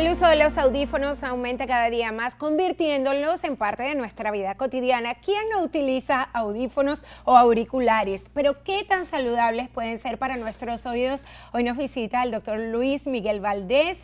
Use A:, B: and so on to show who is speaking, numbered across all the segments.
A: El uso de los audífonos aumenta cada día más, convirtiéndolos en parte de nuestra vida cotidiana. ¿Quién no utiliza audífonos o auriculares? Pero ¿qué tan saludables pueden ser para nuestros oídos? Hoy nos visita el doctor Luis Miguel Valdés,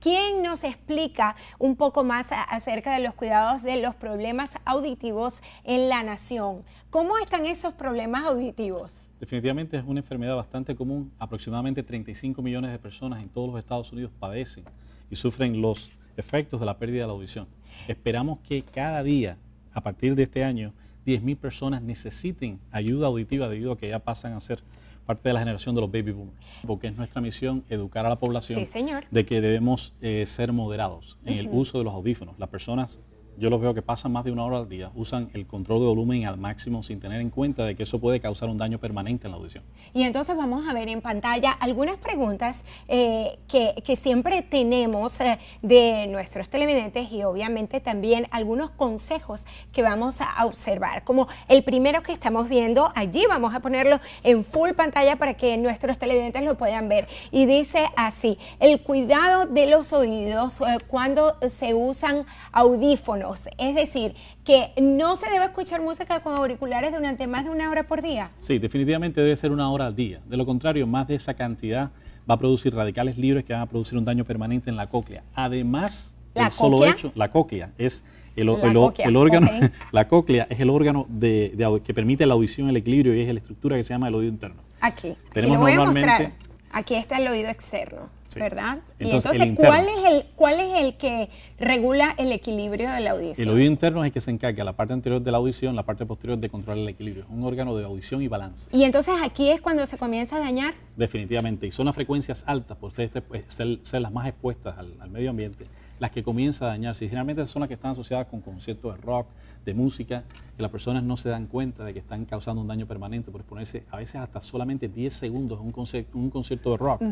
A: quien nos explica un poco más acerca de los cuidados de los problemas auditivos en la nación. ¿Cómo están esos problemas auditivos?
B: Definitivamente es una enfermedad bastante común. Aproximadamente 35 millones de personas en todos los Estados Unidos padecen y sufren los efectos de la pérdida de la audición. Esperamos que cada día, a partir de este año, 10.000 personas necesiten ayuda auditiva debido a que ya pasan a ser parte de la generación de los baby boomers, porque es nuestra misión educar a la población de que debemos eh, ser moderados en el uso de los audífonos. Las personas yo los veo que pasan más de una hora al día, usan el control de volumen al máximo sin tener en cuenta de que eso puede causar un daño permanente en la audición.
A: Y entonces vamos a ver en pantalla algunas preguntas eh, que, siempre tenemos eh, de nuestros televidentes y obviamente también algunos consejos que vamos a observar, como el primero que estamos viendo, allí vamos a ponerlo en full pantalla para que nuestros televidentes lo puedan ver. Y dice así, el cuidado de los oídos eh, cuando se usan audífonos es decir, que no se debe escuchar música con auriculares durante más de una hora por día.
B: Sí, definitivamente debe ser una hora al día. De lo contrario, más de esa cantidad va a producir radicales libres que van a producir un daño permanente en la cóclea. Además, el solo hecho, la cóclea es el, órgano, la cóclea es el órgano que permite la audición, el equilibrio y es la estructura que se llama el oído interno.
A: Aquí, Tenemos Aquí Aquí está el oído externo, ¿verdad? y entonces, ¿cuál es, el, ¿cuál es el que regula el equilibrio de la audición? El oído
B: interno es el que se encarga, la parte anterior de la audición, la parte posterior de controlar el equilibrio. Es un órgano de audición y balance.
A: Y entonces aquí es cuando se comienza a dañar.
B: Definitivamente, y son las frecuencias altas, por ser, las más expuestas al medio ambiente las que comienza a dañarse. Y generalmente son las que están asociadas con conciertos de rock, de música, que las personas no se dan cuenta de que están causando un daño permanente por exponerse a veces hasta solamente 10 segundos en un, concierto de rock.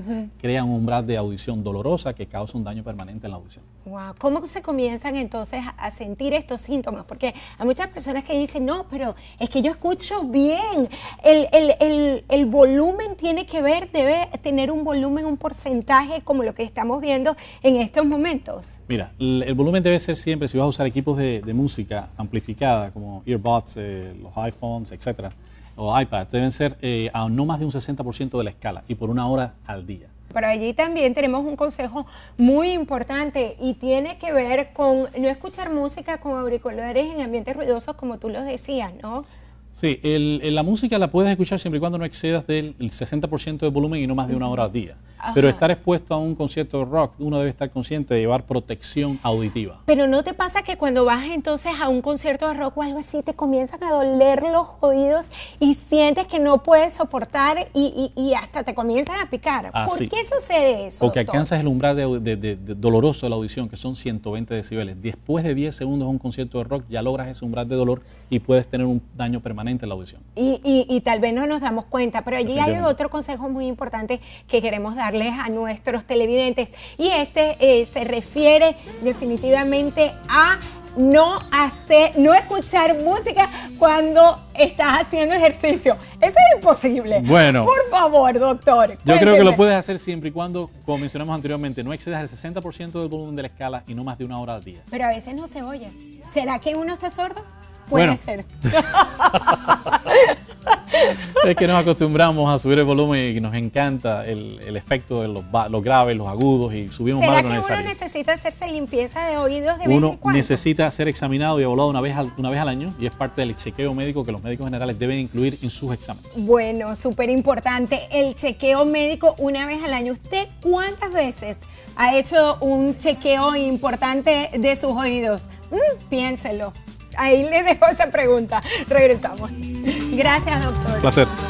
B: crean un umbral de audición dolorosa que causa un daño permanente en la audición.
A: Wow. ¿Cómo se comienzan entonces a sentir estos síntomas? Porque hay muchas personas que dicen, no, pero es que yo escucho bien. El, el volumen tiene que ver, debe tener un volumen, un porcentaje como lo que estamos viendo en estos momentos.
B: Mira, el, volumen debe ser siempre, si vas a usar equipos de, música amplificada, como earbuds, eh, los iPhones, etcétera, o iPads, deben ser eh, a no más de un 60% de la escala y por una hora al día.
A: Para allí también tenemos un consejo muy importante y tiene que ver con no escuchar música con auriculares en ambientes ruidosos, como tú lo decías, ¿no?
B: Sí, la música la puedes escuchar siempre y cuando no excedas del 60% de volumen y no más de una hora al día. Pero estar expuesto a un concierto de rock, uno debe estar consciente de llevar protección auditiva.
A: Pero ¿no te pasa que cuando vas entonces a un concierto de rock o algo así, te comienzan a doler los oídos y sientes que no puedes soportar y, hasta te comienzan a picar? Ah, ¿Por qué sucede eso? Porque alcanzas
B: el umbral doloroso de la audición, que son 120 decibeles. Después de 10 segundos de un concierto de rock, ya logras ese umbral de dolor y puedes tener un daño permanente en la audición.
A: y tal vez no nos damos cuenta, pero allí hay otro consejo muy importante que queremos dar a nuestros televidentes. Y este eh, se refiere definitivamente a no hacer, no escuchar música cuando estás haciendo ejercicio. Eso es imposible. Bueno. Por favor, doctor. Yo creo que lo puedes
B: hacer siempre y cuando, como mencionamos anteriormente, no excedas el 60% del volumen de la escala y no más de una hora al día.
A: Pero a veces no se oye. ¿Será que uno está sordo? Puede ser.
B: es que nos acostumbramos a subir el volumen y nos encanta el, efecto de los, los, graves, los agudos y subimos más de lo necesario. uno
A: necesita hacerse limpieza de oídos de Uno vez
B: en necesita ser examinado y evaluado una vez, al, una vez al año y es parte del chequeo médico que los médicos generales deben incluir en sus exámenes.
A: Bueno, súper importante el chequeo médico una vez al año. ¿Usted cuántas veces ha hecho un chequeo importante de sus oídos? Mm, piénselo. Ahí le dejo esa pregunta. Regresamos. Gracias, doctor.
B: Placer.